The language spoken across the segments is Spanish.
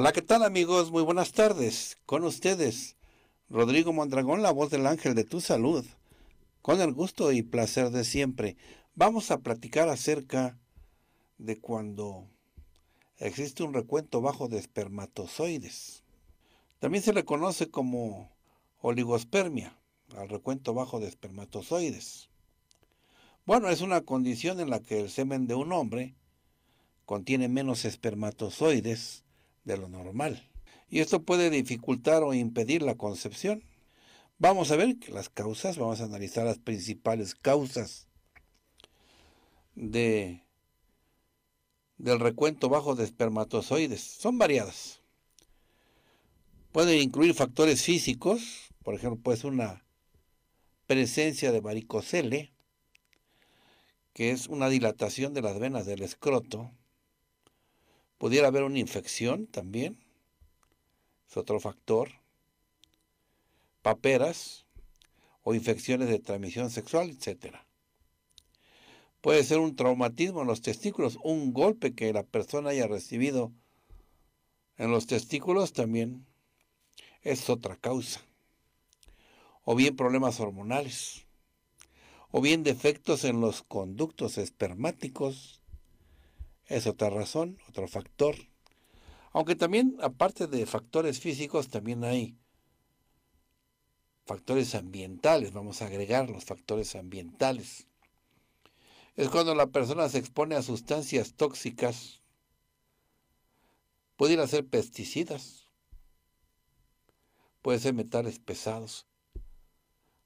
Hola, ¿qué tal amigos? Muy buenas tardes. Con ustedes, Rodrigo Mondragón, la voz del ángel de tu salud. Con el gusto y placer de siempre, vamos a platicar acerca de cuando existe un recuento bajo de espermatozoides. También se le conoce como oligospermia, al recuento bajo de espermatozoides. Bueno, es una condición en la que el semen de un hombre contiene menos espermatozoides de lo normal. Y esto puede dificultar o impedir la concepción. Vamos a ver las causas, vamos a analizar las principales causas del recuento bajo de espermatozoides. Son variadas. Pueden incluir factores físicos, por ejemplo, es una presencia de varicocele, que es una dilatación de las venas del escroto, Pudiera haber una infección también, es otro factor. Paperas o infecciones de transmisión sexual, etc. Puede ser un traumatismo en los testículos, un golpe que la persona haya recibido en los testículos también es otra causa. O bien problemas hormonales, o bien defectos en los conductos espermáticos es otra razón, otro factor. Aunque también, aparte de factores físicos, también hay factores ambientales. Vamos a agregar los factores ambientales. Es cuando la persona se expone a sustancias tóxicas. a ser pesticidas. puede ser metales pesados.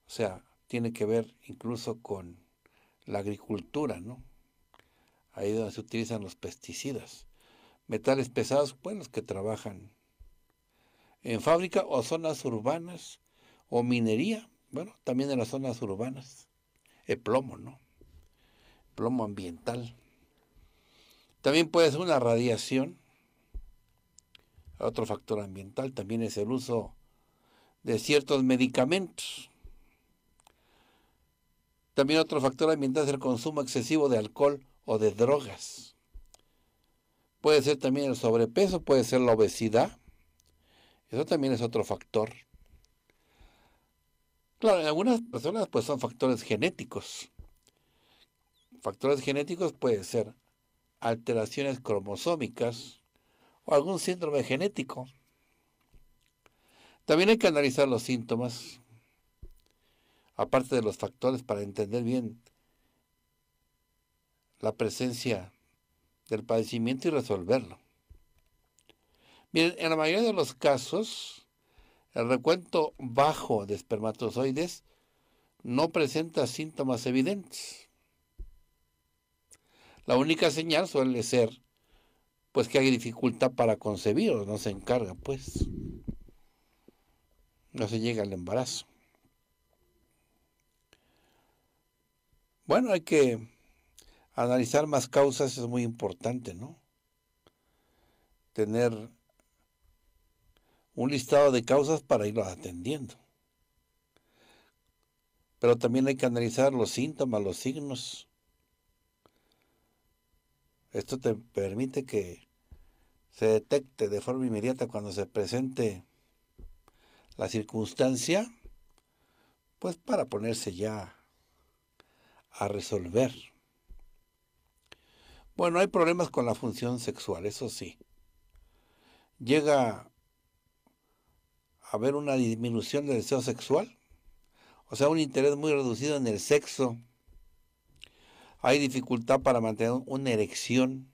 O sea, tiene que ver incluso con la agricultura, ¿no? ahí donde se utilizan los pesticidas. Metales pesados, bueno, los que trabajan en fábrica o zonas urbanas o minería, bueno, también en las zonas urbanas. El plomo, ¿no? Plomo ambiental. También puede ser una radiación. Otro factor ambiental también es el uso de ciertos medicamentos. También otro factor ambiental es el consumo excesivo de alcohol o de drogas. Puede ser también el sobrepeso, puede ser la obesidad. Eso también es otro factor. Claro, en algunas personas pues son factores genéticos. Factores genéticos pueden ser alteraciones cromosómicas o algún síndrome genético. También hay que analizar los síntomas, aparte de los factores para entender bien la presencia del padecimiento y resolverlo. Bien, en la mayoría de los casos, el recuento bajo de espermatozoides no presenta síntomas evidentes. La única señal suele ser pues que hay dificultad para concebir o no se encarga, pues. No se llega al embarazo. Bueno, hay que analizar más causas es muy importante, ¿no? Tener un listado de causas para irlo atendiendo. Pero también hay que analizar los síntomas, los signos. Esto te permite que se detecte de forma inmediata cuando se presente la circunstancia, pues para ponerse ya a resolver. Bueno, hay problemas con la función sexual, eso sí. Llega a haber una disminución del deseo sexual, o sea, un interés muy reducido en el sexo. Hay dificultad para mantener una erección.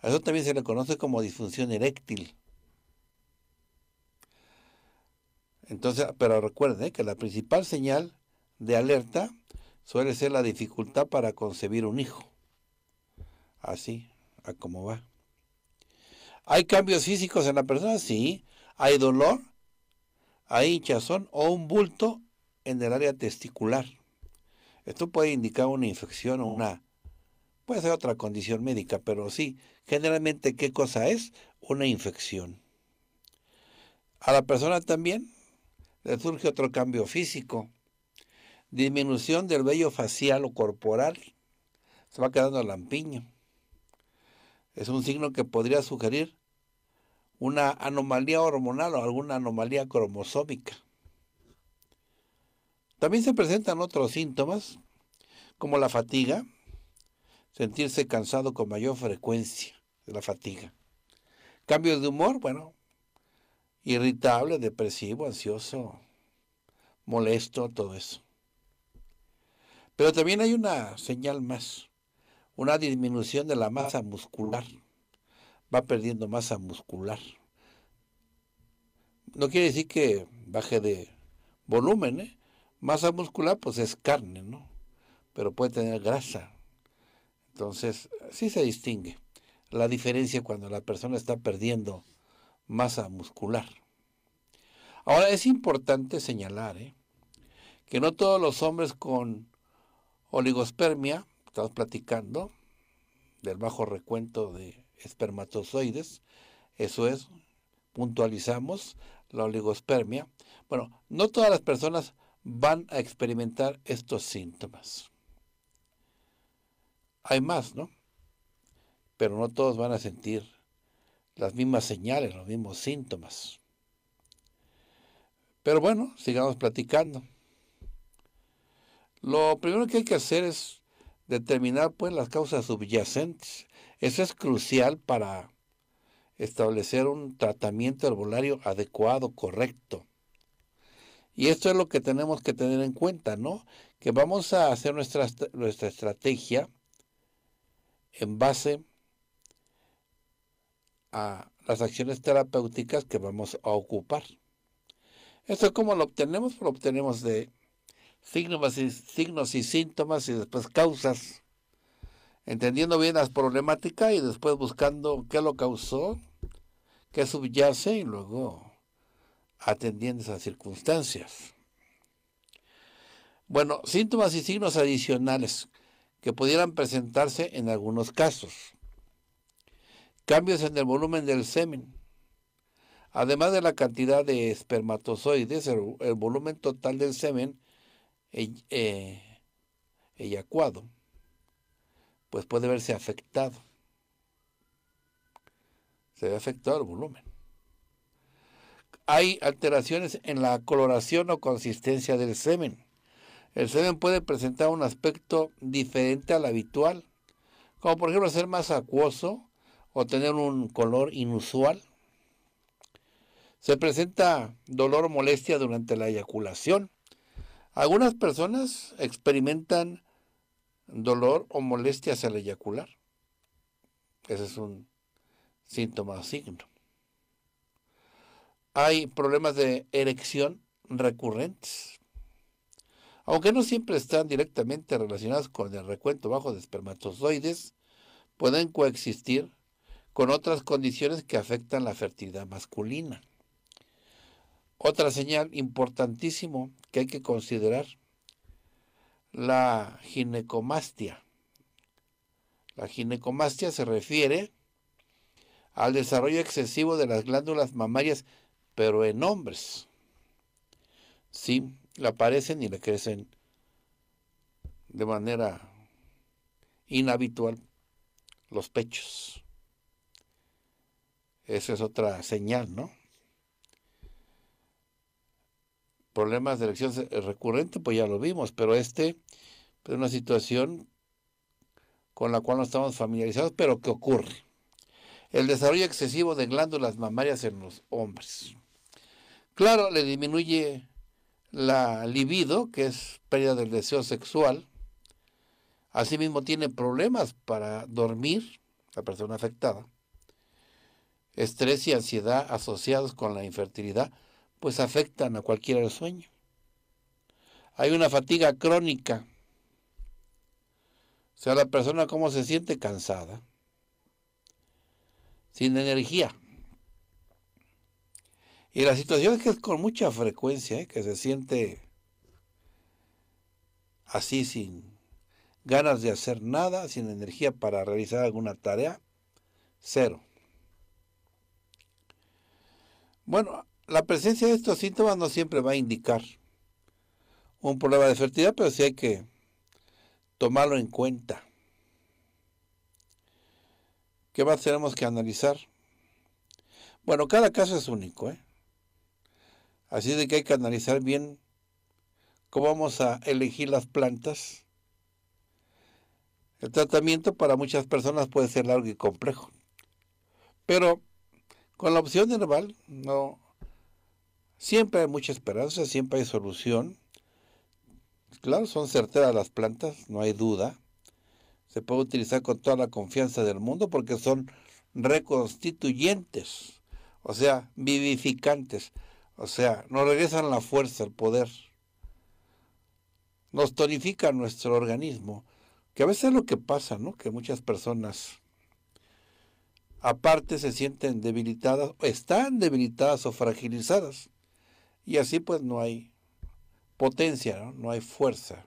A eso también se le conoce como disfunción eréctil. Entonces, pero recuerden ¿eh? que la principal señal de alerta suele ser la dificultad para concebir un hijo así, a cómo va. ¿Hay cambios físicos en la persona? Sí. ¿Hay dolor? ¿Hay hinchazón o un bulto en el área testicular? Esto puede indicar una infección o una... Puede ser otra condición médica, pero sí, generalmente, ¿qué cosa es? Una infección. A la persona también le surge otro cambio físico. Disminución del vello facial o corporal. Se va quedando lampiño es un signo que podría sugerir una anomalía hormonal o alguna anomalía cromosómica. También se presentan otros síntomas como la fatiga, sentirse cansado con mayor frecuencia de la fatiga. Cambios de humor, bueno, irritable, depresivo, ansioso, molesto, todo eso. Pero también hay una señal más una disminución de la masa muscular. Va perdiendo masa muscular. No quiere decir que baje de volumen, ¿eh? Masa muscular pues es carne, ¿no? Pero puede tener grasa. Entonces, sí se distingue la diferencia cuando la persona está perdiendo masa muscular. Ahora es importante señalar ¿eh? que no todos los hombres con oligospermia estamos platicando del bajo recuento de espermatozoides, eso es, puntualizamos la oligospermia. Bueno, no todas las personas van a experimentar estos síntomas. Hay más, ¿no? Pero no todos van a sentir las mismas señales, los mismos síntomas. Pero bueno, sigamos platicando. Lo primero que hay que hacer es Determinar pues las causas subyacentes. Eso es crucial para establecer un tratamiento herbolario adecuado, correcto. Y esto es lo que tenemos que tener en cuenta, ¿no? Que vamos a hacer nuestra, nuestra estrategia en base a las acciones terapéuticas que vamos a ocupar. ¿Esto cómo lo obtenemos? Lo obtenemos de signos y, signos y síntomas y después causas, entendiendo bien las problemáticas y después buscando qué lo causó, qué subyace y luego atendiendo esas circunstancias. Bueno, síntomas y signos adicionales que pudieran presentarse en algunos casos. Cambios en el volumen del semen. Además de la cantidad de espermatozoides, el volumen total del semen eh, eyacuado, pues puede verse afectado. Se ve afectado el volumen. Hay alteraciones en la coloración o consistencia del semen. El semen puede presentar un aspecto diferente al habitual, como por ejemplo ser más acuoso o tener un color inusual. Se presenta dolor o molestia durante la eyaculación algunas personas experimentan dolor o molestias al eyacular. Ese es un síntoma o signo. Hay problemas de erección recurrentes, aunque no siempre están directamente relacionados con el recuento bajo de espermatozoides, pueden coexistir con otras condiciones que afectan la fertilidad masculina. Otra señal importantísima que hay que considerar, la ginecomastia. La ginecomastia se refiere al desarrollo excesivo de las glándulas mamarias, pero en hombres. Sí, le aparecen y le crecen de manera inhabitual los pechos. Esa es otra señal, ¿no? problemas de erección eh, recurrente, pues ya lo vimos, pero este es pues, una situación con la cual no estamos familiarizados, pero que ocurre. El desarrollo excesivo de glándulas mamarias en los hombres. Claro, le disminuye la libido, que es pérdida del deseo sexual. Asimismo tiene problemas para dormir, la persona afectada. Estrés y ansiedad asociados con la infertilidad pues afectan a cualquiera del sueño. Hay una fatiga crónica. O sea, la persona como se siente cansada, sin energía. Y la situación es que es con mucha frecuencia, ¿eh? que se siente así sin ganas de hacer nada, sin energía para realizar alguna tarea, cero. Bueno, la presencia de estos síntomas no siempre va a indicar un problema de fertilidad, pero sí hay que tomarlo en cuenta. ¿Qué más tenemos que analizar? Bueno, cada caso es único, ¿eh? Así de que hay que analizar bien cómo vamos a elegir las plantas. El tratamiento para muchas personas puede ser largo y complejo. Pero con la opción herbal no Siempre hay mucha esperanza, siempre hay solución. Claro, son certeras las plantas, no hay duda. Se puede utilizar con toda la confianza del mundo porque son reconstituyentes, o sea, vivificantes, o sea, nos regresan la fuerza, el poder, nos tonifica nuestro organismo, que a veces es lo que pasa, ¿no? Que muchas personas aparte se sienten debilitadas, están debilitadas o fragilizadas y así pues no hay potencia, no, hay fuerza.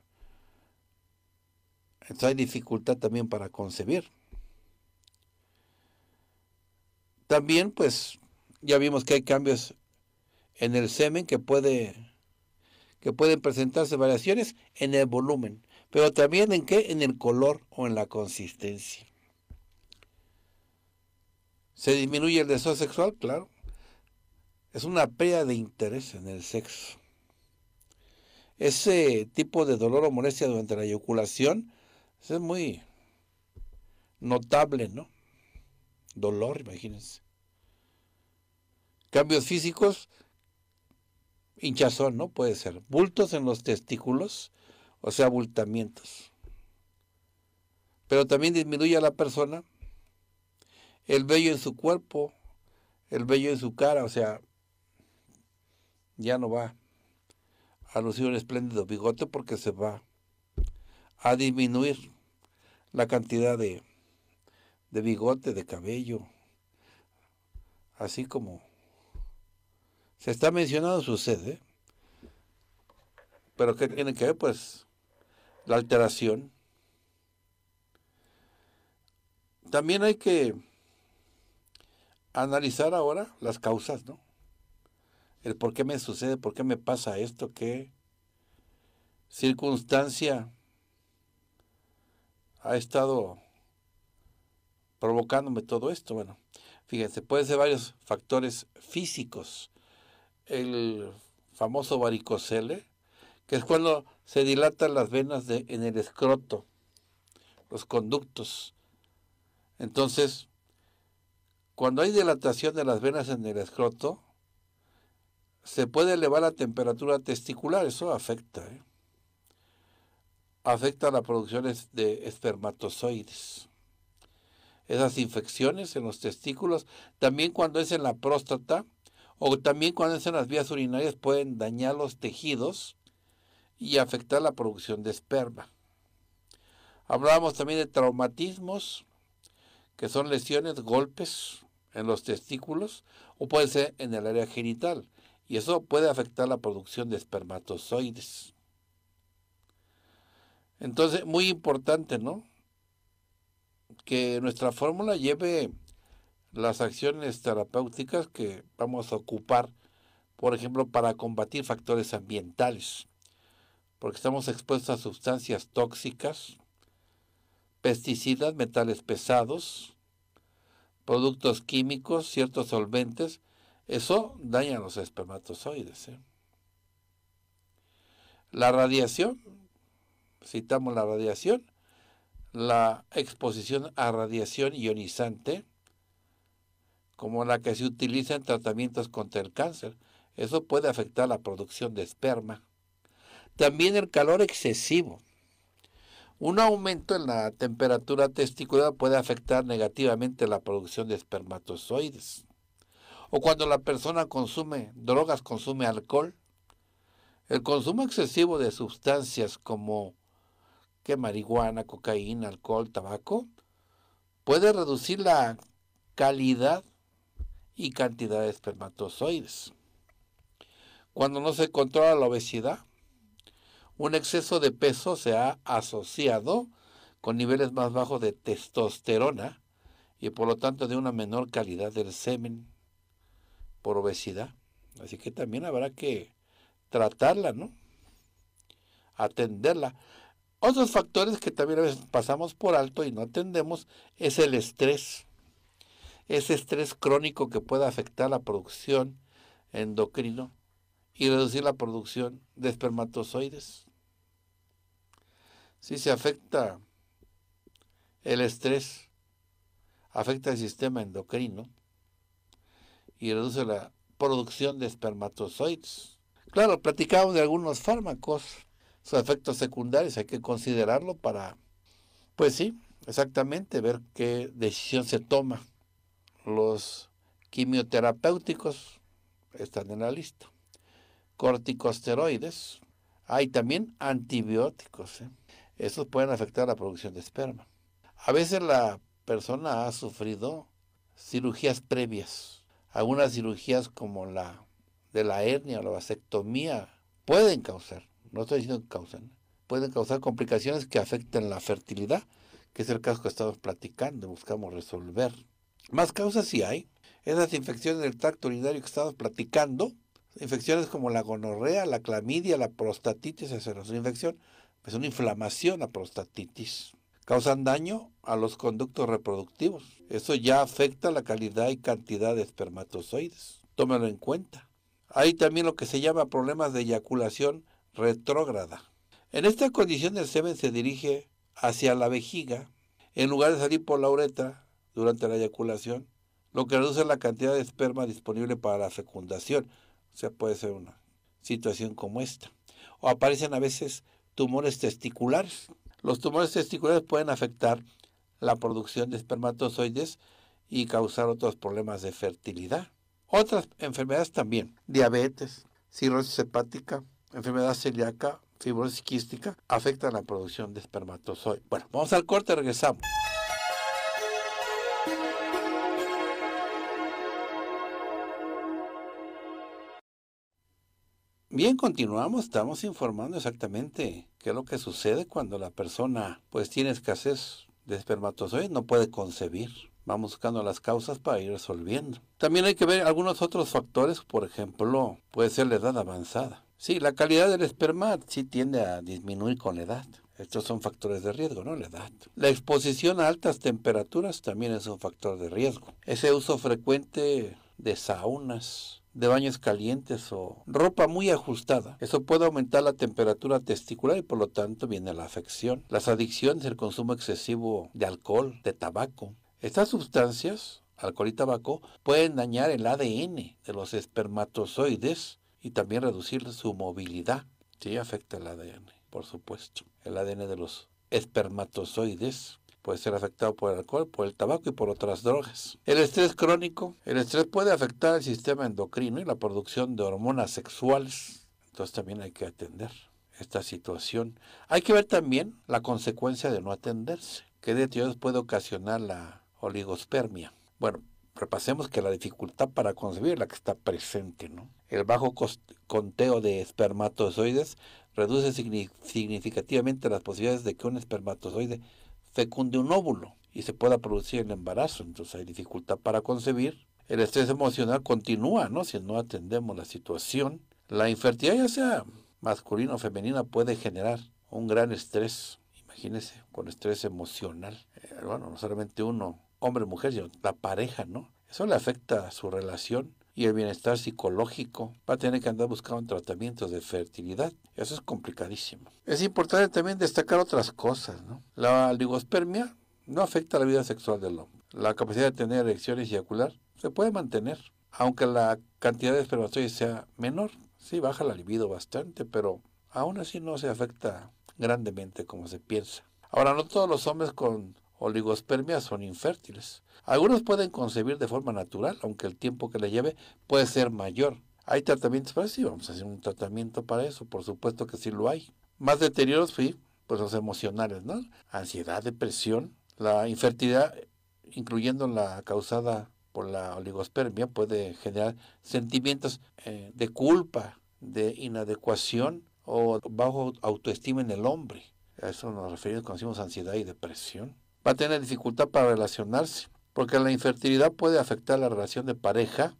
Entonces hay dificultad también para concebir. También pues ya vimos que hay cambios en el semen que puede que pueden presentarse variaciones en el volumen, pero también en qué, en el color o en la consistencia. ¿Se disminuye el deseo sexual? Claro es una pérdida de interés en el sexo. Ese tipo de dolor o molestia durante la eyaculación es muy notable, ¿no? Dolor, imagínense. Cambios físicos, hinchazón, ¿no? Puede ser. Bultos en los testículos, o sea, abultamientos. Pero también disminuye a la persona el vello en su cuerpo, el vello en su cara, o sea, ya no va a lucir un espléndido bigote porque se va a disminuir la cantidad de, de bigote, de cabello, así como se está mencionando sucede, pero ¿qué tiene que ver? Pues la alteración. También hay que analizar ahora las causas, ¿no? el por qué me sucede, por qué me pasa esto, qué circunstancia ha estado provocándome todo esto. Bueno, fíjense, puede ser varios factores físicos. El famoso varicocele, que es cuando se dilatan las venas en el escroto, los conductos. Entonces, cuando hay dilatación de las venas en el escroto, se puede elevar la temperatura testicular, eso afecta. ¿eh? Afecta las producciones de espermatozoides. Esas infecciones en los testículos, también cuando es en la próstata o también cuando es en las vías urinarias, pueden dañar los tejidos y afectar la producción de esperma. Hablábamos también de traumatismos, que son lesiones, golpes en los testículos o pueden ser en el área genital y eso puede afectar la producción de espermatozoides. Entonces, muy importante, ¿no? Que nuestra fórmula lleve las acciones terapéuticas que vamos a ocupar, por ejemplo, para combatir factores ambientales, porque estamos expuestos a sustancias tóxicas, pesticidas, metales pesados, productos químicos, ciertos solventes, eso daña los espermatozoides. ¿eh? La radiación, citamos la radiación, la exposición a radiación ionizante, como la que se utiliza en tratamientos contra el cáncer. Eso puede afectar la producción de esperma. También el calor excesivo. Un aumento en la temperatura testicular puede afectar negativamente la producción de espermatozoides. O cuando la persona consume drogas, consume alcohol. El consumo excesivo de sustancias como marihuana, cocaína, alcohol, tabaco, puede reducir la calidad y cantidad de espermatozoides. Cuando no se controla la obesidad, un exceso de peso se ha asociado con niveles más bajos de testosterona y por lo tanto de una menor calidad del semen por obesidad. Así que también habrá que tratarla, ¿no? Atenderla. Otros factores que también a veces pasamos por alto y no atendemos es el estrés. Ese estrés crónico que puede afectar la producción endocrino y reducir la producción de espermatozoides. Si se afecta el estrés, afecta el sistema endocrino, y reduce la producción de espermatozoides. Claro, platicamos de algunos fármacos, sus efectos secundarios, hay que considerarlo para, pues sí, exactamente, ver qué decisión se toma. Los quimioterapéuticos están en la lista. Corticosteroides, hay también antibióticos. ¿eh? Estos pueden afectar la producción de esperma. A veces la persona ha sufrido cirugías previas algunas cirugías como la de la hernia o la vasectomía pueden causar, no estoy diciendo que causan, pueden causar complicaciones que afecten la fertilidad, que es el caso que estamos platicando, buscamos resolver. Más causas sí hay. Esas infecciones del tracto urinario que estamos platicando, infecciones como la gonorrea, la clamidia, la prostatitis, esa es una infección, es una inflamación a prostatitis causan daño a los conductos reproductivos. Eso ya afecta la calidad y cantidad de espermatozoides. Tómenlo en cuenta. Hay también lo que se llama problemas de eyaculación retrógrada. En esta condición el semen se dirige hacia la vejiga en lugar de salir por la uretra durante la eyaculación, lo que reduce la cantidad de esperma disponible para la fecundación. O sea, puede ser una situación como esta. O aparecen a veces tumores testiculares, los tumores testiculares pueden afectar la producción de espermatozoides y causar otros problemas de fertilidad. Otras enfermedades también, diabetes, cirrosis hepática, enfermedad celíaca, fibrosis quística, afectan la producción de espermatozoides. Bueno, vamos al corte, regresamos. Bien, continuamos, estamos informando exactamente qué es lo que sucede cuando la persona pues tiene escasez de espermatozoides, no puede concebir. Vamos buscando las causas para ir resolviendo. También hay que ver algunos otros factores, por ejemplo, puede ser la edad avanzada. Sí, la calidad del esperma sí tiende a disminuir con la edad. Estos son factores de riesgo, ¿no? La edad. La exposición a altas temperaturas también es un factor de riesgo. Ese uso frecuente de saunas, de baños calientes o ropa muy ajustada. Eso puede aumentar la temperatura testicular y por lo tanto viene la afección. Las adicciones, el consumo excesivo de alcohol, de tabaco. Estas sustancias, alcohol y tabaco, pueden dañar el ADN de los espermatozoides y también reducir su movilidad. Sí, afecta el ADN, por supuesto. El ADN de los espermatozoides puede ser afectado por el alcohol, por el tabaco y por otras drogas. El estrés crónico, el estrés puede afectar el sistema endocrino y la producción de hormonas sexuales, entonces también hay que atender esta situación. Hay que ver también la consecuencia de no atenderse, qué detalles puede ocasionar la oligospermia. Bueno, repasemos que la dificultad para concebir la que está presente, ¿no? El bajo conteo de espermatozoides reduce significativamente las posibilidades de que un espermatozoide fecunde un óvulo y se pueda producir el embarazo, entonces hay dificultad para concebir. El estrés emocional continúa, ¿no? Si no atendemos la situación. La infertilidad, ya sea masculina o femenina, puede generar un gran estrés. Imagínense, con estrés emocional. Eh, bueno, no solamente uno, hombre, mujer, sino la pareja, ¿no? Eso le afecta a su relación y el bienestar psicológico, va a tener que andar buscando tratamientos de fertilidad. Eso es complicadísimo. Es importante también destacar otras cosas. La oligospermia no afecta la vida sexual del hombre. La capacidad de tener erecciones y eyacular se puede mantener, aunque la cantidad de espermatozoides sea menor. Sí, baja la libido bastante, pero aún así no se afecta grandemente como se piensa. Ahora, no todos los hombres con oligospermias son infértiles. Algunos pueden concebir de forma natural, aunque el tiempo que le lleve puede ser mayor. ¿Hay tratamientos para eso? Sí, vamos a hacer un tratamiento para eso, por supuesto que sí lo hay. Más deterioros, sí, pues los emocionales, ¿no? Ansiedad, depresión, la infertilidad, incluyendo la causada por la oligospermia, puede generar sentimientos eh, de culpa, de inadecuación o bajo autoestima en el hombre. A eso nos referimos cuando decimos ansiedad y depresión va a tener dificultad para relacionarse, porque la infertilidad puede afectar la relación de pareja,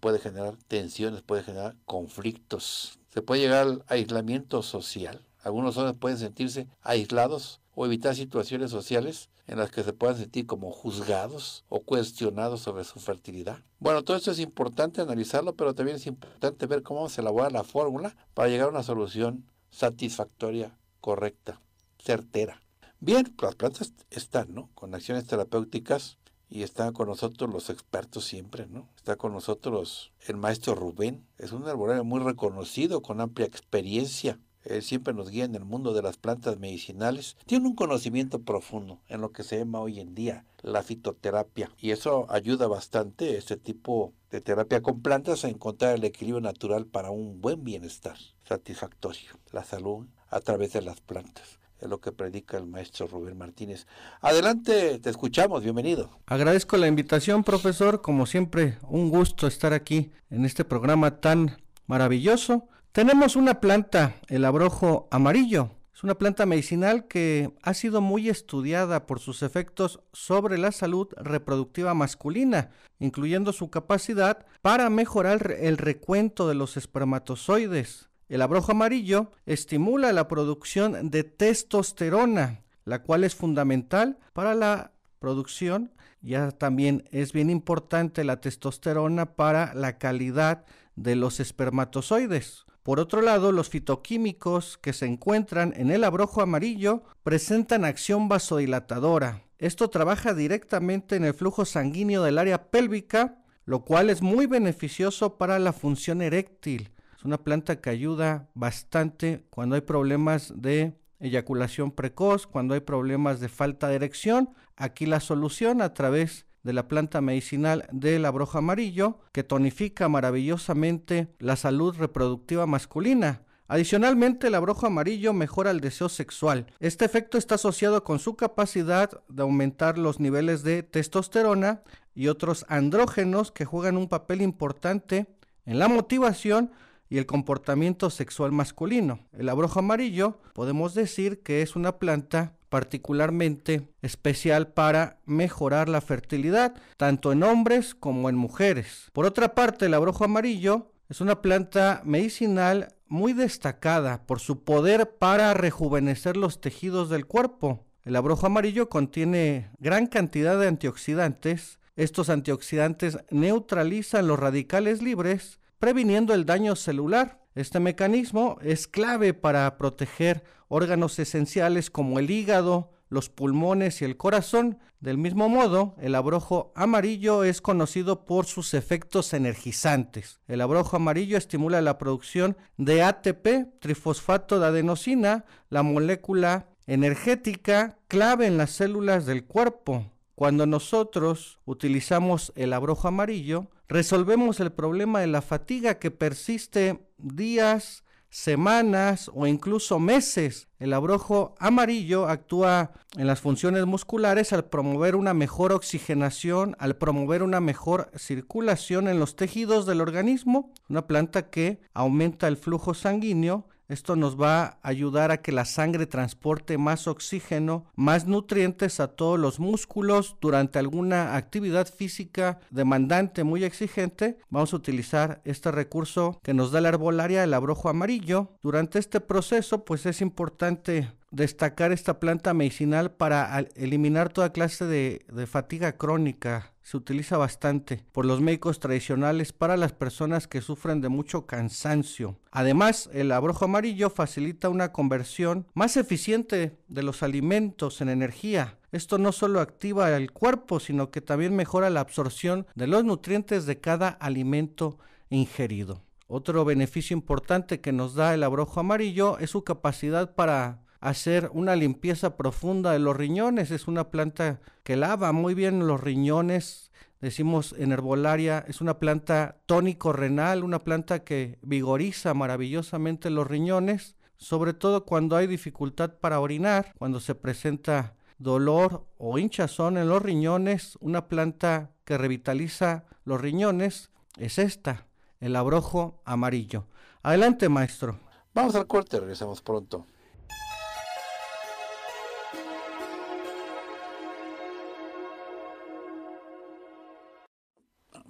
puede generar tensiones, puede generar conflictos, se puede llegar al aislamiento social. Algunos hombres pueden sentirse aislados o evitar situaciones sociales en las que se puedan sentir como juzgados o cuestionados sobre su fertilidad. Bueno, todo esto es importante analizarlo, pero también es importante ver cómo se elabora la fórmula para llegar a una solución satisfactoria, correcta, certera. Bien, las plantas están, ¿no? Con acciones terapéuticas y están con nosotros los expertos siempre, ¿no? Está con nosotros el maestro Rubén, es un herbolario muy reconocido, con amplia experiencia. Él siempre nos guía en el mundo de las plantas medicinales. Tiene un conocimiento profundo en lo que se llama hoy en día la fitoterapia y eso ayuda bastante este tipo de terapia con plantas a encontrar el equilibrio natural para un buen bienestar satisfactorio, la salud a través de las plantas es lo que predica el maestro Rubén Martínez. Adelante, te escuchamos, bienvenido. Agradezco la invitación, profesor, como siempre, un gusto estar aquí en este programa tan maravilloso. Tenemos una planta, el abrojo amarillo. Es una planta medicinal que ha sido muy estudiada por sus efectos sobre la salud reproductiva masculina, incluyendo su capacidad para mejorar el recuento de los espermatozoides, el abrojo amarillo estimula la producción de testosterona, la cual es fundamental para la producción. Ya también es bien importante la testosterona para la calidad de los espermatozoides. Por otro lado, los fitoquímicos que se encuentran en el abrojo amarillo presentan acción vasodilatadora. Esto trabaja directamente en el flujo sanguíneo del área pélvica, lo cual es muy beneficioso para la función eréctil. Es una planta que ayuda bastante cuando hay problemas de eyaculación precoz, cuando hay problemas de falta de erección. Aquí la solución a través de la planta medicinal de la broja amarillo, que tonifica maravillosamente la salud reproductiva masculina. Adicionalmente, la broja amarillo mejora el deseo sexual. Este efecto está asociado con su capacidad de aumentar los niveles de testosterona y otros andrógenos que juegan un papel importante en la motivación y el comportamiento sexual masculino. El abrojo amarillo podemos decir que es una planta particularmente especial para mejorar la fertilidad, tanto en hombres como en mujeres. Por otra parte, el abrojo amarillo es una planta medicinal muy destacada por su poder para rejuvenecer los tejidos del cuerpo. El abrojo amarillo contiene gran cantidad de antioxidantes. Estos antioxidantes neutralizan los radicales libres previniendo el daño celular. Este mecanismo es clave para proteger órganos esenciales como el hígado, los pulmones y el corazón. Del mismo modo, el abrojo amarillo es conocido por sus efectos energizantes. El abrojo amarillo estimula la producción de ATP, trifosfato de adenosina, la molécula energética clave en las células del cuerpo. Cuando nosotros utilizamos el abrojo amarillo, resolvemos el problema de la fatiga que persiste días, semanas o incluso meses. El abrojo amarillo actúa en las funciones musculares al promover una mejor oxigenación, al promover una mejor circulación en los tejidos del organismo, una planta que aumenta el flujo sanguíneo esto nos va a ayudar a que la sangre transporte más oxígeno, más nutrientes a todos los músculos durante alguna actividad física demandante, muy exigente. Vamos a utilizar este recurso que nos da la arbolaria, el abrojo amarillo. Durante este proceso, pues es importante destacar esta planta medicinal para eliminar toda clase de, fatiga crónica. Se utiliza bastante por los médicos tradicionales para las personas que sufren de mucho cansancio. Además, el abrojo amarillo facilita una conversión más eficiente de los alimentos en energía. Esto no solo activa el cuerpo, sino que también mejora la absorción de los nutrientes de cada alimento ingerido. Otro beneficio importante que nos da el abrojo amarillo es su capacidad para hacer una limpieza profunda de los riñones. Es una planta que lava muy bien los riñones. Decimos en herbolaria, es una planta tónico renal, una planta que vigoriza maravillosamente los riñones, sobre todo cuando hay dificultad para orinar, cuando se presenta dolor o hinchazón en los riñones, una planta que revitaliza los riñones es esta, el abrojo amarillo. Adelante, maestro. Vamos al corte, regresamos pronto.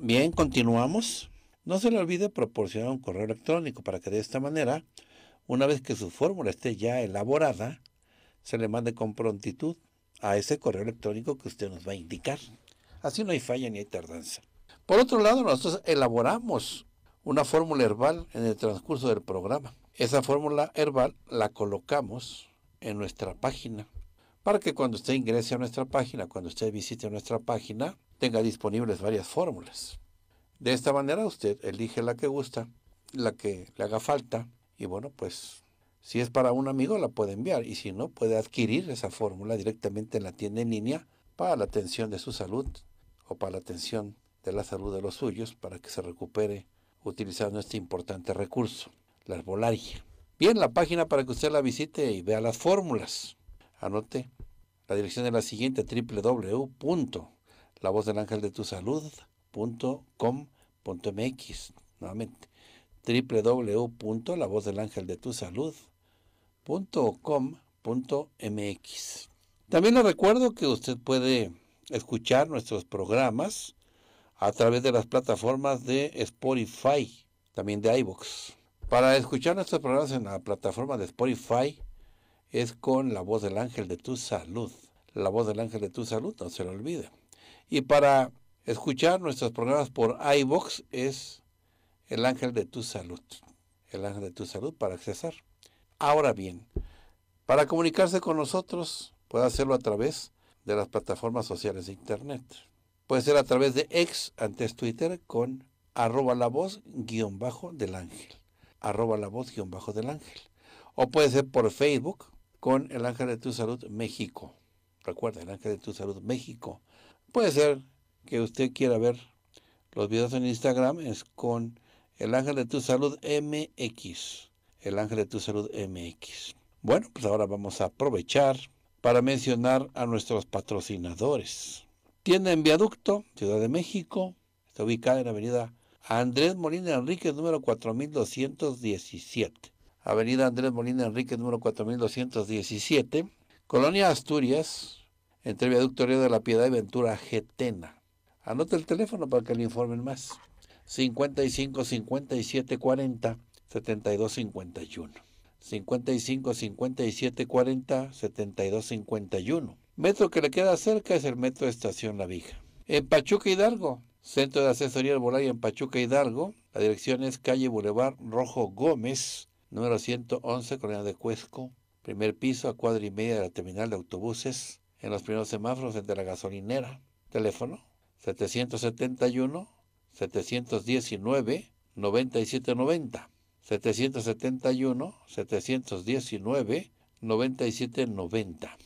Bien, continuamos. No se le olvide proporcionar un correo electrónico para que de esta manera, una vez que su fórmula esté ya elaborada, se le mande con prontitud a ese correo electrónico que usted nos va a indicar. Así no hay falla ni hay tardanza. Por otro lado, nosotros elaboramos una fórmula herbal en el transcurso del programa. Esa fórmula herbal la colocamos en nuestra página para que cuando usted ingrese a nuestra página, cuando usted visite nuestra página, tenga disponibles varias fórmulas. De esta manera usted elige la que gusta, la que le haga falta y bueno, pues si es para un amigo la puede enviar y si no puede adquirir esa fórmula directamente en la tienda en línea para la atención de su salud o para la atención de la salud de los suyos para que se recupere utilizando este importante recurso, la herbolaria. Bien, la página para que usted la visite y vea las fórmulas. Anote la dirección de la siguiente www la voz del ángel de tu salud.com.mx. Nuevamente, mx También le recuerdo que usted puede escuchar nuestros programas a través de las plataformas de Spotify, también de iVoox. Para escuchar nuestros programas en la plataforma de Spotify es con la voz del ángel de tu salud. La voz del ángel de tu salud, no se lo olvide. Y para escuchar nuestros programas por iBox es el ángel de tu salud. El ángel de tu salud para accesar. Ahora bien, para comunicarse con nosotros puede hacerlo a través de las plataformas sociales de Internet. Puede ser a través de ex, antes Twitter, con arroba la voz guión bajo del ángel. Arroba la voz guión bajo del ángel. O puede ser por Facebook con el ángel de tu salud México. Recuerda, el ángel de tu salud México. Puede ser que usted quiera ver los videos en Instagram, es con el ángel de tu salud MX. El ángel de tu salud MX. Bueno, pues ahora vamos a aprovechar para mencionar a nuestros patrocinadores. Tienda en Viaducto, Ciudad de México, está ubicada en la avenida Andrés Molina Enrique número 4217. Avenida Andrés Molina Enrique número 4217. Colonia Asturias, entre Viaducto Río de la Piedad y Ventura Getena. Anota el teléfono para que le informen más. 55 57 40 72 55 57 40 72 Metro que le queda cerca es el metro de Estación La Vija. En Pachuca Hidalgo, Centro de Asesoría Arbolaria en Pachuca Hidalgo, la dirección es calle Boulevard Rojo Gómez, número 111, Colonia de Cuesco, primer piso a cuadra y media de la terminal de autobuses, en los primeros semáforos entre la gasolinera. Teléfono 771 719 9790. 771 719 9790.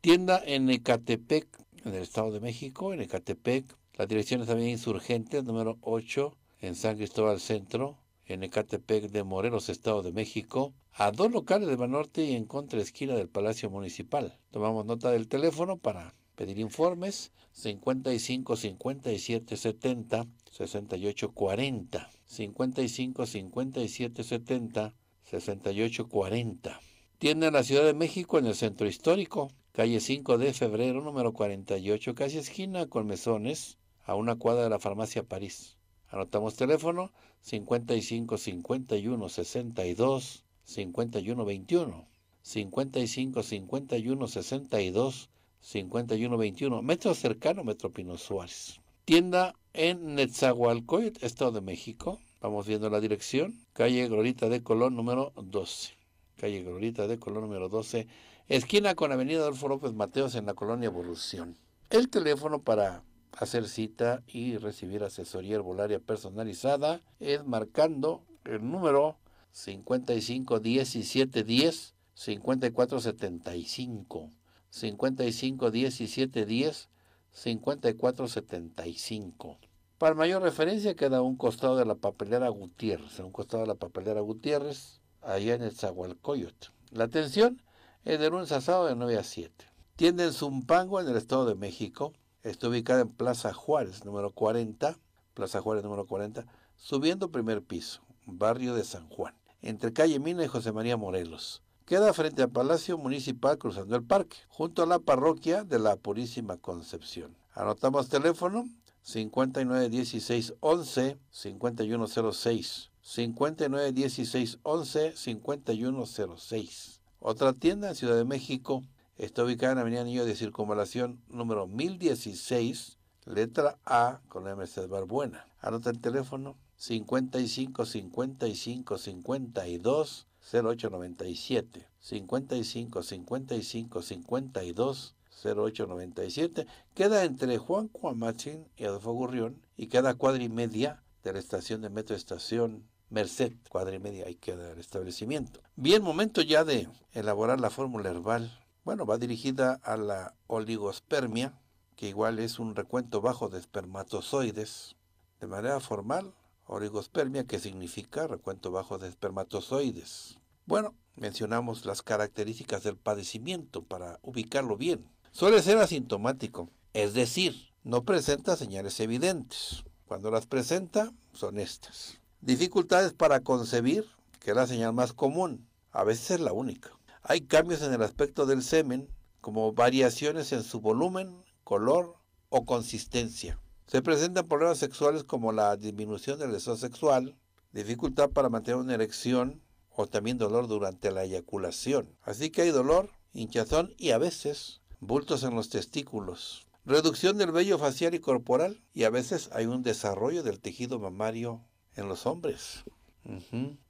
Tienda en Ecatepec, en el Estado de México, en Ecatepec. La dirección también insurgentes, número 8, en San Cristóbal Centro, en Ecatepec de Morelos, Estado de México, a dos locales de Banorte y en contraesquina del Palacio Municipal. Tomamos nota del teléfono para pedir informes 55 57 70 68 40 55 57 70 68 40 Tienda en la Ciudad de México en el Centro Histórico, calle 5 de Febrero número 48, casi esquina con Mesones, a una cuadra de la Farmacia París. Anotamos teléfono 55 51 62 51 21. 55 51 62 51 21. Metro cercano, Metro Pino Suárez. Tienda en Netzahualcoyot, Estado de México. Vamos viendo la dirección. Calle Glorita de Colón número 12. Calle Glorita de Colón número 12. Esquina con Avenida Adolfo López Mateos en la colonia Evolución. El teléfono para hacer cita y recibir asesoría herbolaria personalizada es marcando el número 55 17 10 54 75 55 17 10 54 75 para mayor referencia queda un costado de la papelera Gutiérrez en un costado de la papelera Gutiérrez allá en el Zahualcoyot la atención es del lunes a sábado de 9 a 7 Tienden Zumpango en el Estado de México Está ubicada en Plaza Juárez, número 40, Plaza Juárez, número 40, subiendo primer piso, barrio de San Juan, entre calle Mina y José María Morelos. Queda frente al Palacio Municipal cruzando el parque, junto a la parroquia de la Purísima Concepción. Anotamos teléfono 591611 5106. 591611 5106. Otra tienda en Ciudad de México Está ubicada en Avenida Niño de Circunvalación número 1016, letra A, con la Merced Barbuena. Anota el teléfono 55 55 52 0897. 55 55 52 0897. Queda entre Juan Cuamachín y Adolfo Gurrión y queda cuadra y media de la estación de metro estación Merced, cuadra y media, ahí queda el establecimiento. Bien, momento ya de elaborar la fórmula herbal bueno, va dirigida a la oligospermia, que igual es un recuento bajo de espermatozoides. De manera formal, oligospermia, que significa recuento bajo de espermatozoides. Bueno, mencionamos las características del padecimiento para ubicarlo bien. Suele ser asintomático, es decir, no presenta señales evidentes. Cuando las presenta, son estas. Dificultades para concebir, que es la señal más común, a veces es la única. Hay cambios en el aspecto del semen, como variaciones en su volumen, color o consistencia. Se presentan problemas sexuales como la disminución del deseo sexual, dificultad para mantener una erección o también dolor durante la eyaculación. Así que hay dolor, hinchazón y a veces bultos en los testículos. Reducción del vello facial y corporal y a veces hay un desarrollo del tejido mamario en los hombres.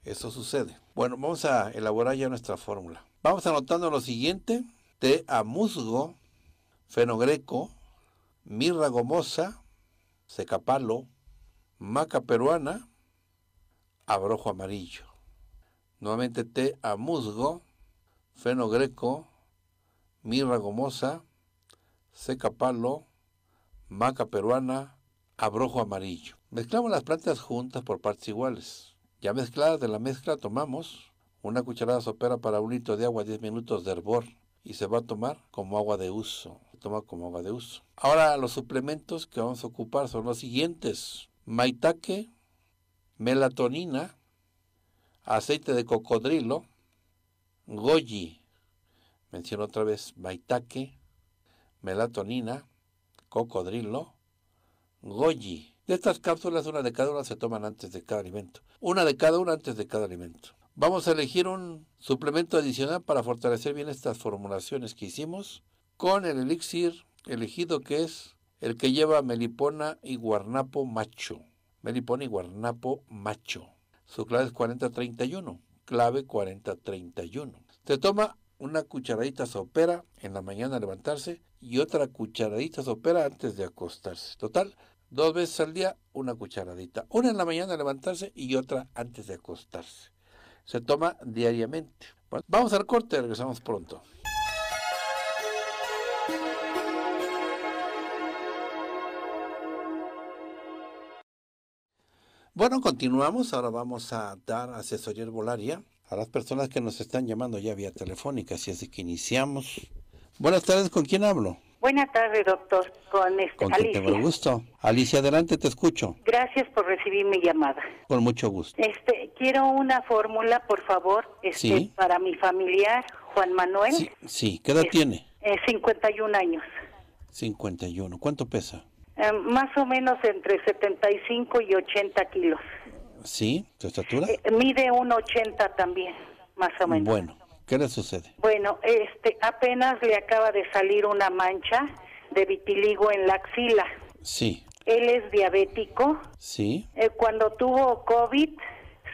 Eso sucede. Bueno, vamos a elaborar ya nuestra fórmula. Vamos anotando lo siguiente. a musgo, fenogreco, mirra gomosa, secapalo, maca peruana, abrojo amarillo. Nuevamente a musgo, fenogreco, mirra gomosa, secapalo, maca peruana, abrojo amarillo. Mezclamos las plantas juntas por partes iguales. Ya mezcladas de la mezcla tomamos una cucharada sopera para un litro de agua, 10 minutos de hervor y se va a tomar como agua de uso. toma como agua de uso. Ahora los suplementos que vamos a ocupar son los siguientes. Maitake, melatonina, aceite de cocodrilo, goji. Menciono otra vez maitake, melatonina, cocodrilo, goji. De estas cápsulas, una de cada una se toman antes de cada alimento. Una de cada una antes de cada alimento. Vamos a elegir un suplemento adicional para fortalecer bien estas formulaciones que hicimos con el elixir elegido que es el que lleva melipona y guarnapo macho. Melipona y guarnapo macho. Su clave es 4031. Clave 4031. Se toma una cucharadita sopera en la mañana levantarse y otra cucharadita sopera antes de acostarse. Total, dos veces al día una cucharadita. Una en la mañana levantarse y otra antes de acostarse se toma diariamente. vamos al corte, regresamos pronto. Bueno, continuamos. Ahora vamos a dar asesoría herbolaria a las personas que nos están llamando ya vía telefónica. Así es que iniciamos. Buenas tardes, ¿con quién hablo? Buenas tardes, doctor. Con, este, ¿Con Alicia. gusto. Alicia, adelante, te escucho. Gracias por recibir mi llamada. Con mucho gusto. Este, quiero una fórmula, por favor, este, para mi familiar, Juan Manuel. Sí, ¿qué edad tiene? 51 eh, años. 51. ¿Cuánto pesa? Eh, más o menos entre 75 y 80 kilos. ¿Sí? ¿Tu estatura? Eh, mide mide 1,80 también, más o menos. Bueno, ¿Qué le sucede? Bueno, este, apenas le acaba de salir una mancha de vitiligo en la axila. Sí. Él es diabético. Sí. Eh, cuando tuvo COVID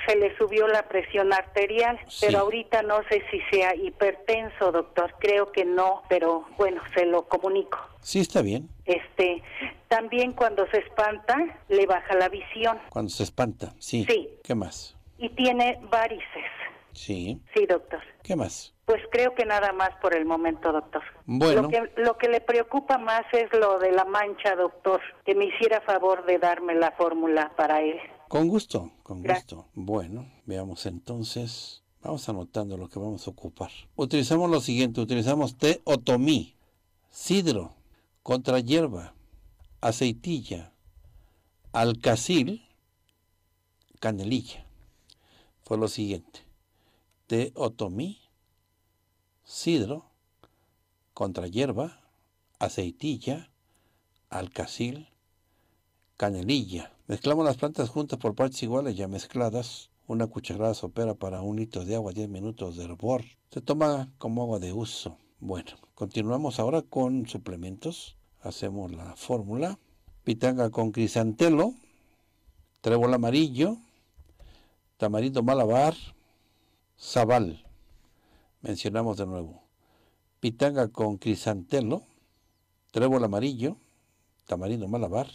se le subió la presión arterial, pero ahorita no sé si sea hipertenso, doctor. Creo que no, pero bueno, se lo comunico. Sí, está bien. Este, también cuando se espanta le baja la visión. Cuando se espanta, sí. Sí. ¿Qué más? Y tiene varices. Sí. Sí, doctor. ¿Qué más? Pues creo que nada más por el momento, doctor. Bueno. Lo que, lo que le preocupa más es lo de la mancha, doctor, que me hiciera favor de darme la fórmula para él. Con gusto, con gusto. Bueno, veamos entonces. Vamos anotando lo que vamos a ocupar. Utilizamos lo siguiente, utilizamos té otomí, sidro, contra hierba, aceitilla, alcacil, canelilla. Fue lo siguiente de otomí, sidro, contra hierba, aceitilla, alcacil, canelilla. Mezclamos las plantas juntas por partes iguales ya mezcladas. Una cucharada sopera para un litro de agua, 10 minutos de hervor. Se toma como agua de uso. Bueno, continuamos ahora con suplementos. Hacemos la fórmula. Pitanga con crisantelo, trébol amarillo, tamarindo malabar, Zabal, mencionamos de nuevo, pitanga con crisantelo, trébol amarillo, tamarindo malabar,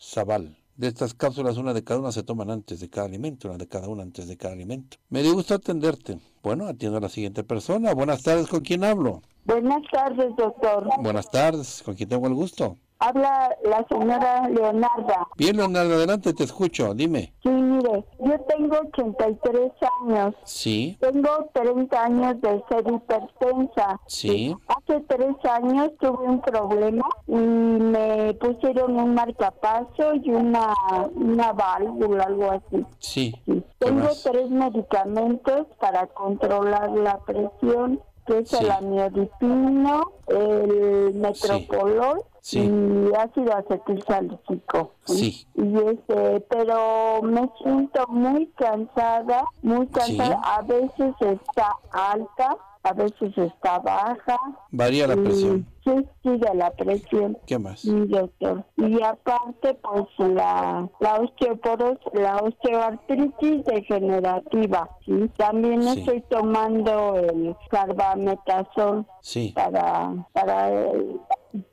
Zabal. De estas cápsulas, una de cada una se toman antes de cada alimento, una de cada una antes de cada alimento. Me dio gusto atenderte. Bueno, atiendo a la siguiente persona. Buenas tardes, ¿con quién hablo? Buenas tardes, doctor. Buenas tardes, ¿con quién tengo el gusto? Habla la señora Leonarda. Bien, Leonarda, adelante, te escucho, dime. Sí, mire, yo tengo 83 años. Sí. Tengo 30 años de ser hipertensa. Sí. Hace tres años tuve un problema y me pusieron un marcapaso y una, una válvula, algo así. Sí. Tengo tres medicamentos para controlar la presión, que es el amiodipino, el metropolol Sí. y ácido acetilsalicílico. Sí. Y este, pero me siento muy cansada, muy cansada. A veces está alta, a veces está baja. Varía la presión. Sí, sigue la presión. ¿Qué más? Y, doctor. y aparte, pues la, la osteoporosis, la osteoartritis degenerativa. ¿sí? También estoy tomando el carbametazol sí. para, para el,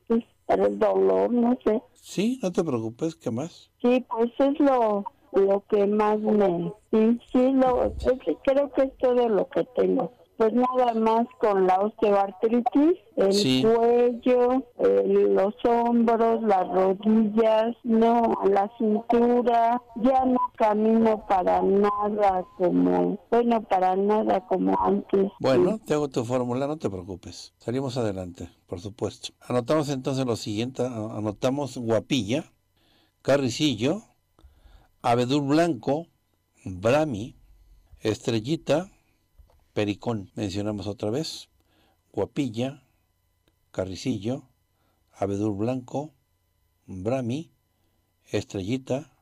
pues, para el dolor, no sé. Sí, no te preocupes, ¿qué más? Sí, pues es lo, lo que más me... Sí, sí, lo, creo que es todo lo que tengo pues nada más con la osteoartritis, el cuello, los hombros, las rodillas, no, la cintura, ya no camino para nada como, bueno, para nada como antes. Bueno, te hago tu fórmula, no te preocupes, salimos adelante, por supuesto. Anotamos entonces lo siguiente, anotamos guapilla, carricillo, abedul blanco, brami, estrellita, Pericón, mencionamos otra vez, Guapilla, Carricillo, abedul Blanco, Brami, Estrellita,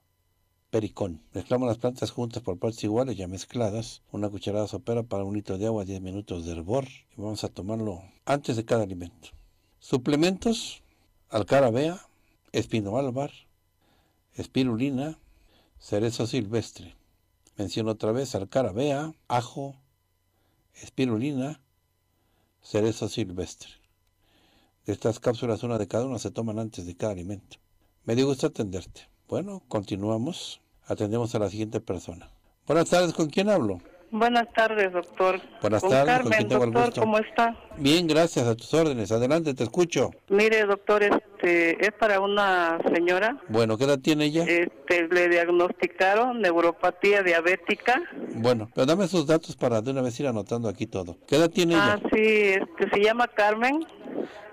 Pericón. Mezclamos las plantas juntas por partes iguales, ya mezcladas. Una cucharada sopera para un litro de agua, 10 minutos de hervor. Y vamos a tomarlo antes de cada alimento. Suplementos, alcarabea, espino álvar, espirulina, cerezo silvestre. Menciono otra vez alcarabea, ajo, espirulina, cereza silvestre. De Estas cápsulas, una de cada una, se toman antes de cada alimento. Me dio gusto atenderte. Bueno, continuamos. Atendemos a la siguiente persona. Buenas tardes, ¿con quién hablo? Buenas tardes, doctor. Buenas Con tardes, Carmen, doctor, ¿cómo está? Bien, gracias, a tus órdenes. Adelante, te escucho. Mire, doctor, este es para una señora. Bueno, ¿qué edad tiene ella? Este, le diagnosticaron neuropatía diabética. Bueno, pero dame sus datos para de una vez ir anotando aquí todo. ¿Qué edad tiene ella? Ah, sí, este, se llama Carmen.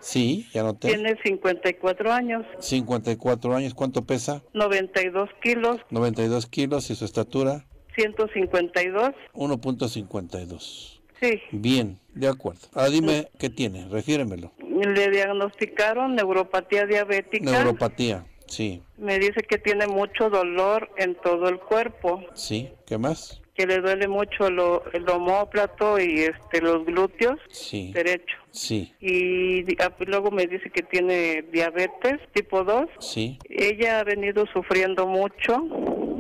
Sí, ya noté. Tiene 54 años. 54 años, ¿cuánto pesa? 92 kilos. 92 kilos, ¿y su estatura? 152. 1.52. Sí. Bien, de acuerdo. Ah, dime qué tiene, refiéremelo. Le diagnosticaron neuropatía diabética. Neuropatía, sí. Me dice que tiene mucho dolor en todo el cuerpo. Sí, ¿qué más? Que le duele mucho el homóplato y este los glúteos sí. derecho. Sí. Y ah, pues, luego me dice que tiene diabetes tipo 2. Sí. Ella ha venido sufriendo mucho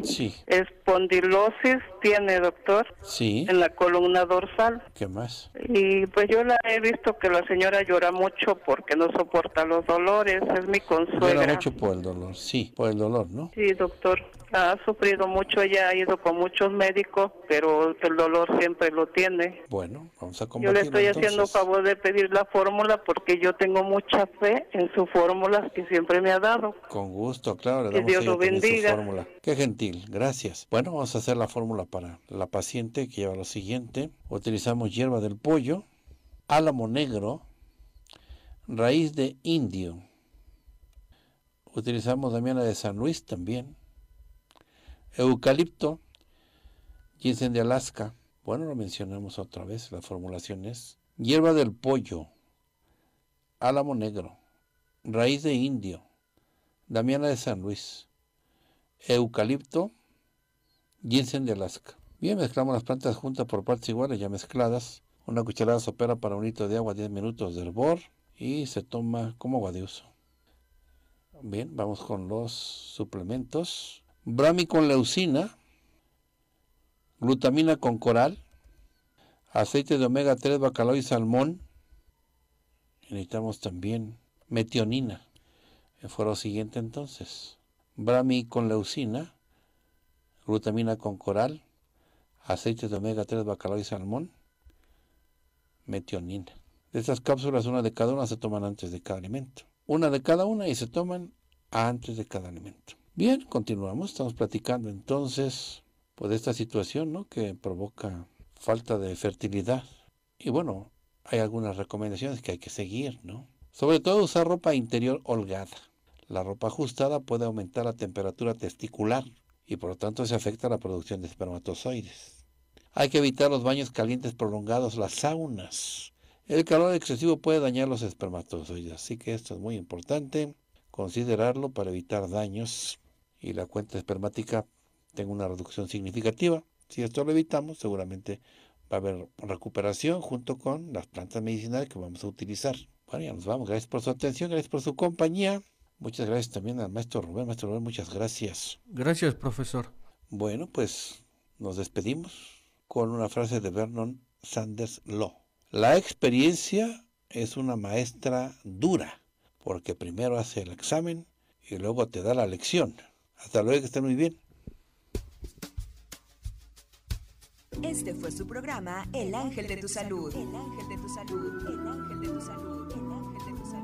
Sí. Espondilosis tiene, doctor. Sí. En la columna dorsal. ¿Qué más? Y pues yo la he visto que la señora llora mucho porque no soporta los dolores, es mi consuelo. Llora mucho por el dolor, sí, por el dolor, ¿no? Sí, doctor. Ha sufrido mucho, ella ha ido con muchos médicos, pero el dolor siempre lo tiene. Bueno, vamos a combatirlo. Yo le estoy haciendo favor de pedir la fórmula porque yo tengo mucha fe en su fórmula que siempre me ha dado. Con gusto, claro, que Dios lo bendiga. Qué gentil. Gracias. Bueno, vamos a hacer la fórmula para la paciente que lleva lo siguiente. Utilizamos hierba del pollo, álamo negro, raíz de indio. Utilizamos damiana de San Luis también. Eucalipto, ginseng de Alaska. Bueno, lo mencionamos otra vez, la formulación es hierba del pollo, álamo negro, raíz de indio, damiana de San Luis, eucalipto, ginseng de Alaska. Bien, mezclamos las plantas juntas por partes iguales, ya mezcladas. Una cucharada sopera para un litro de agua, 10 minutos de hervor y se toma como agua de uso. Bien, vamos con los suplementos. Brami con leucina, glutamina con coral, aceite de omega 3, bacalao y salmón. Necesitamos también metionina. El lo siguiente entonces brami con leucina, glutamina con coral, aceite de omega 3, bacalao y salmón, metionina. De Estas cápsulas, una de cada una, se toman antes de cada alimento. Una de cada una y se toman antes de cada alimento. Bien, continuamos. Estamos platicando entonces pues, de esta situación ¿no? que provoca falta de fertilidad. Y bueno, hay algunas recomendaciones que hay que seguir, ¿no? Sobre todo usar ropa interior holgada. La ropa ajustada puede aumentar la temperatura testicular y por lo tanto se afecta la producción de espermatozoides. Hay que evitar los baños calientes prolongados, las saunas. El calor excesivo puede dañar los espermatozoides, así que esto es muy importante considerarlo para evitar daños y la cuenta espermática tenga una reducción significativa. Si esto lo evitamos, seguramente va a haber recuperación junto con las plantas medicinales que vamos a utilizar. Bueno, ya nos vamos. Gracias por su atención, gracias por su compañía. Muchas gracias también al maestro Rubén. Maestro Rubén, muchas gracias. Gracias, profesor. Bueno, pues nos despedimos con una frase de Vernon Sanders Law. La experiencia es una maestra dura, porque primero hace el examen y luego te da la lección. Hasta luego, que estén muy bien. Este fue su programa El Ángel de tu Salud. El Ángel de tu Salud. El Ángel de tu Salud.